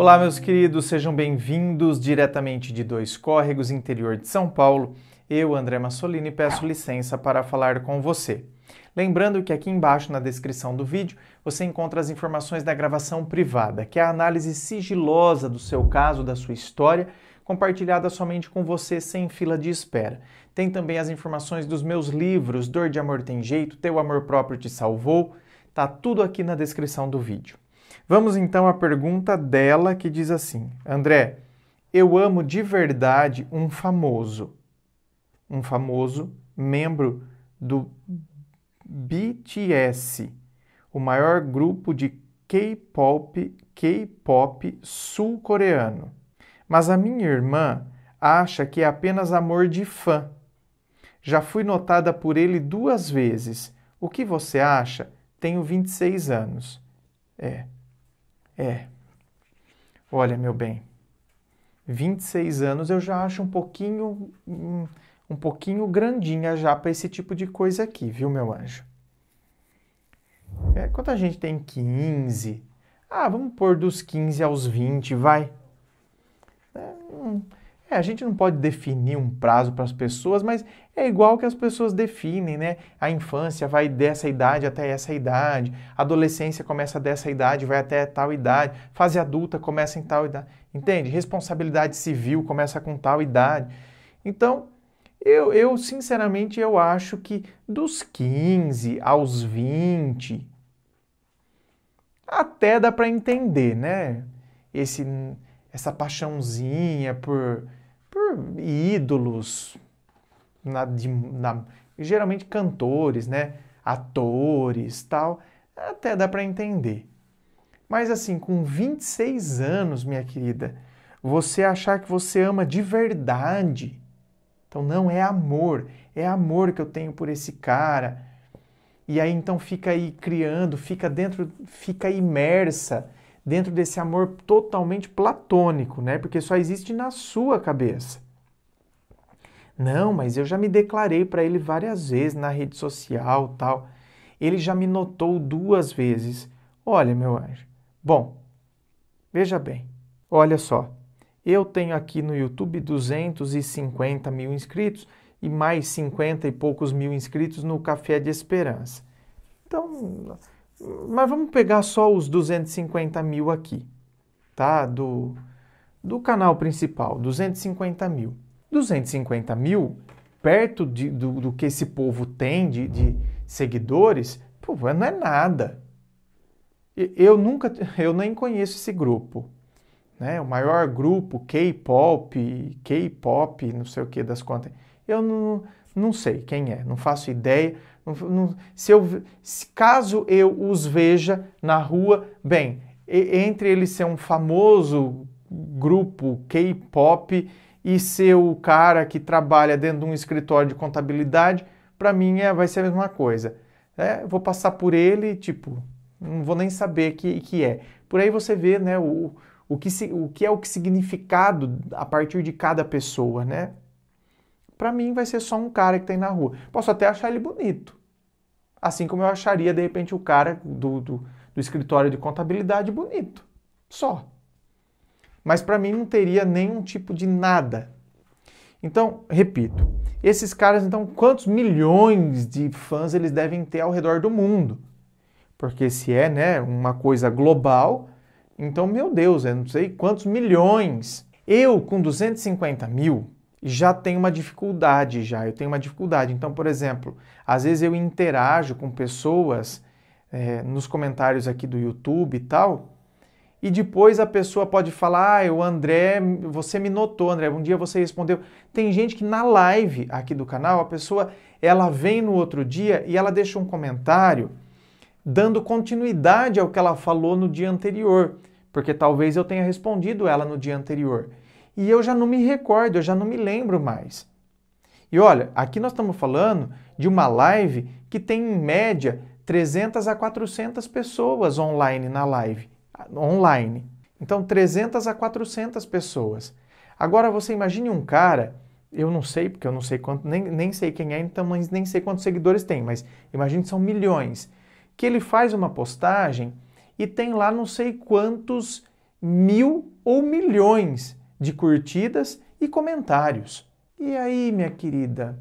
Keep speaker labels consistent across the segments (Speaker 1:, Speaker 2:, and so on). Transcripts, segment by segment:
Speaker 1: Olá, meus queridos, sejam bem-vindos diretamente de Dois Córregos, interior de São Paulo. Eu, André Massolini, peço licença para falar com você. Lembrando que aqui embaixo na descrição do vídeo você encontra as informações da gravação privada, que é a análise sigilosa do seu caso, da sua história, compartilhada somente com você sem fila de espera. Tem também as informações dos meus livros Dor de Amor Tem Jeito, Teu Amor Próprio Te Salvou. Tá tudo aqui na descrição do vídeo. Vamos então à pergunta dela que diz assim: André, eu amo de verdade um famoso, um famoso membro do BTS, o maior grupo de K-pop, K-pop sul-coreano. Mas a minha irmã acha que é apenas amor de fã. Já fui notada por ele duas vezes. O que você acha? Tenho 26 anos. É, é. Olha, meu bem, 26 anos eu já acho um pouquinho hum, um, pouquinho grandinha já para esse tipo de coisa aqui, viu, meu anjo? É, quando a gente tem 15, ah, vamos pôr dos 15 aos 20, vai. É, hum, é, a gente não pode definir um prazo para as pessoas, mas é igual que as pessoas definem, né? A infância vai dessa idade até essa idade, a adolescência começa dessa idade, vai até tal idade, fase adulta começa em tal idade, entende? Responsabilidade civil começa com tal idade. Então, eu, eu sinceramente eu acho que dos 15 aos 20 até dá para entender, né? Esse essa paixãozinha por ídolos, na, de, na, geralmente cantores, né? Atores, tal. Até dá para entender. Mas assim, com 26 anos, minha querida, você achar que você ama de verdade. Então não é amor, é amor que eu tenho por esse cara. E aí então fica aí criando, fica dentro, fica imersa dentro desse amor totalmente platônico, né? Porque só existe na sua cabeça. Não, mas eu já me declarei para ele várias vezes na rede social, tal. Ele já me notou duas vezes. Olha, meu anjo. Bom, veja bem. Olha só. Eu tenho aqui no YouTube 250 mil inscritos e mais 50 e poucos mil inscritos no Café de Esperança. Então, mas vamos pegar só os 250 mil aqui, tá? Do, do canal principal, 250 mil. 250 mil, perto de, do, do que esse povo tem de, de seguidores, pô, não é nada. Eu nunca, eu nem conheço esse grupo, né? O maior grupo K-pop, K-pop, não sei o que das contas eu não, não sei quem é, não faço ideia. Não, não, se eu, se, caso eu os veja na rua, bem, entre eles ser um famoso grupo K-pop e ser o cara que trabalha dentro de um escritório de contabilidade, para mim é, vai ser a mesma coisa. É, vou passar por ele, tipo, não vou nem saber que que é. Por aí você vê, né, o, o, que, se, o que é o que significado a partir de cada pessoa, né? Para mim vai ser só um cara que tem tá na rua. Posso até achar ele bonito. Assim como eu acharia, de repente, o cara do, do, do escritório de contabilidade bonito. Só. Mas para mim não teria nenhum tipo de nada. Então, repito, esses caras, então, quantos milhões de fãs eles devem ter ao redor do mundo? Porque se é, né, uma coisa global, então, meu Deus, eu não sei quantos milhões. Eu, com 250 mil, já tem uma dificuldade já, eu tenho uma dificuldade. Então, por exemplo, às vezes eu interajo com pessoas é, nos comentários aqui do YouTube e tal, e depois a pessoa pode falar, ah, o André, você me notou, André, um dia você respondeu. Tem gente que na live aqui do canal, a pessoa, ela vem no outro dia e ela deixa um comentário dando continuidade ao que ela falou no dia anterior, porque talvez eu tenha respondido ela no dia anterior e eu já não me recordo, eu já não me lembro mais. E olha, aqui nós estamos falando de uma live que tem em média 300 a 400 pessoas online na live, online. Então 300 a 400 pessoas. Agora você imagine um cara, eu não sei porque eu não sei quanto, nem, nem sei quem é, então mas nem sei quantos seguidores tem, mas imagine que são milhões, que ele faz uma postagem e tem lá não sei quantos mil ou milhões de curtidas e comentários. E aí, minha querida?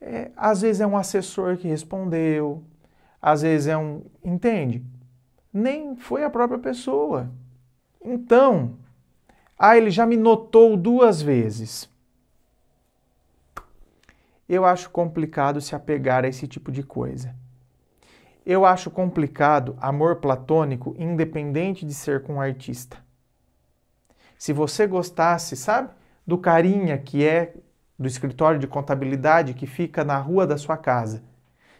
Speaker 1: É, às vezes é um assessor que respondeu, às vezes é um. Entende? Nem foi a própria pessoa. Então, ah, ele já me notou duas vezes. Eu acho complicado se apegar a esse tipo de coisa. Eu acho complicado amor platônico, independente de ser com um artista se você gostasse, sabe, do carinha que é do escritório de contabilidade que fica na rua da sua casa.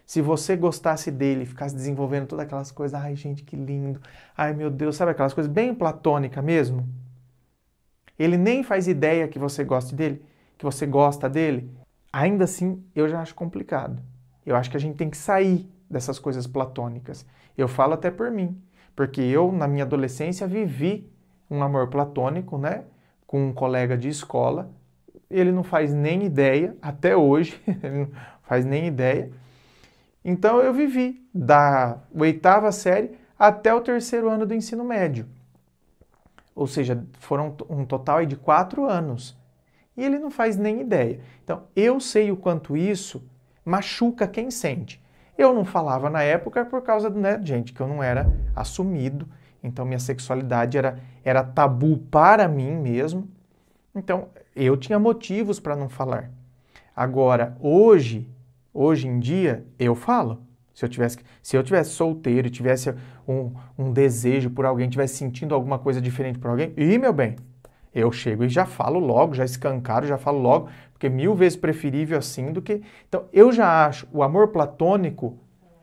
Speaker 1: Se você gostasse dele, ficasse desenvolvendo todas aquelas coisas, ai gente, que lindo, ai meu Deus, sabe aquelas coisas bem platônica mesmo? Ele nem faz ideia que você goste dele, que você gosta dele. Ainda assim, eu já acho complicado. Eu acho que a gente tem que sair dessas coisas platônicas. Eu falo até por mim, porque eu, na minha adolescência, vivi um amor platônico, né? Com um colega de escola. Ele não faz nem ideia, até hoje, ele não faz nem ideia. Então eu vivi da oitava série até o terceiro ano do ensino médio. Ou seja, foram um total de quatro anos. E ele não faz nem ideia. Então, eu sei o quanto isso machuca quem sente. Eu não falava na época por causa, né, gente, que eu não era assumido então minha sexualidade era, era tabu para mim mesmo. Então eu tinha motivos para não falar. Agora, hoje, hoje em dia, eu falo. Se eu tivesse, se eu tivesse solteiro e tivesse um, um desejo por alguém, tivesse sentindo alguma coisa diferente por alguém, e meu bem, eu chego e já falo logo, já escancaro, já falo logo, porque mil vezes preferível assim do que. Então, eu já acho o amor platônico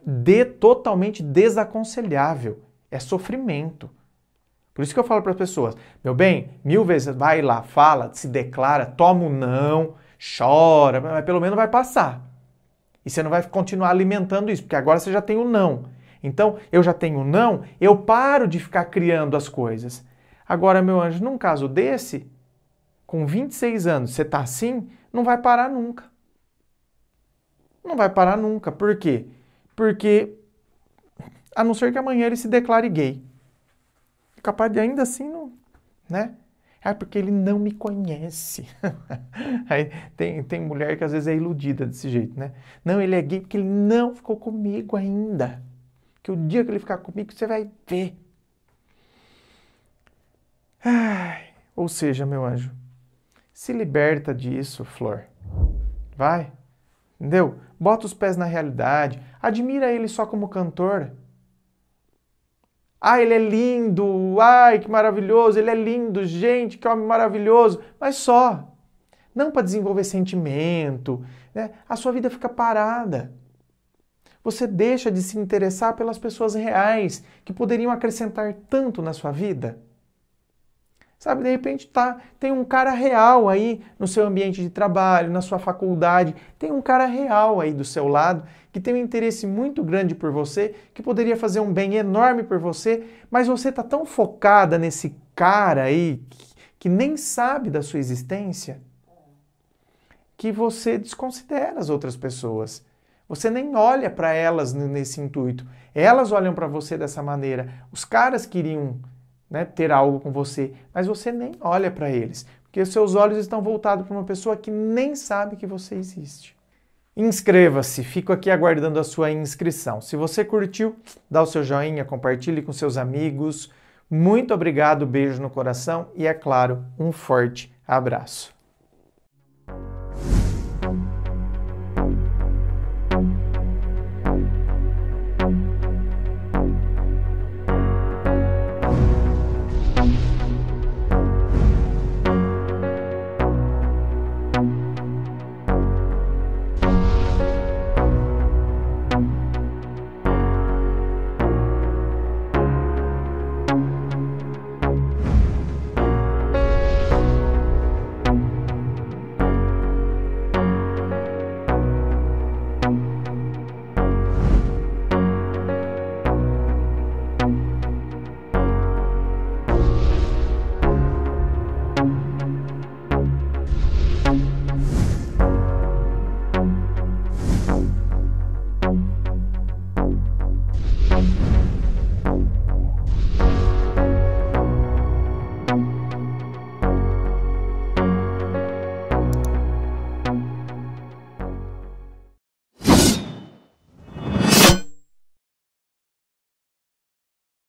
Speaker 1: de totalmente desaconselhável é sofrimento. Por isso que eu falo para as pessoas, meu bem, mil vezes vai lá, fala, se declara, toma um não, chora, mas pelo menos vai passar. E você não vai continuar alimentando isso, porque agora você já tem o um não. Então, eu já tenho o um não, eu paro de ficar criando as coisas. Agora, meu anjo, num caso desse, com 26 anos, você está assim, não vai parar nunca. Não vai parar nunca. Por quê? Porque a não ser que amanhã ele se declare gay. É capaz de ainda assim não, né? É porque ele não me conhece. Aí tem, tem mulher que às vezes é iludida desse jeito, né? Não, ele é gay porque ele não ficou comigo ainda. Que o dia que ele ficar comigo, você vai ver. Ai, ou seja, meu anjo, se liberta disso, Flor. Vai. Entendeu? Bota os pés na realidade. Admira ele só como cantor. Ah, ele é lindo, ai que maravilhoso, ele é lindo, gente, que homem maravilhoso, mas só. Não para desenvolver sentimento, né? a sua vida fica parada. Você deixa de se interessar pelas pessoas reais que poderiam acrescentar tanto na sua vida. Sabe, de repente tá, tem um cara real aí no seu ambiente de trabalho, na sua faculdade, tem um cara real aí do seu lado que tem um interesse muito grande por você, que poderia fazer um bem enorme por você, mas você tá tão focada nesse cara aí que, que nem sabe da sua existência que você desconsidera as outras pessoas. Você nem olha para elas nesse intuito. Elas olham para você dessa maneira. Os caras queriam né, ter algo com você, mas você nem olha para eles, porque seus olhos estão voltados para uma pessoa que nem sabe que você existe. Inscreva-se, fico aqui aguardando a sua inscrição. Se você curtiu, dá o seu joinha, compartilhe com seus amigos. Muito obrigado, beijo no coração e, é claro, um forte abraço.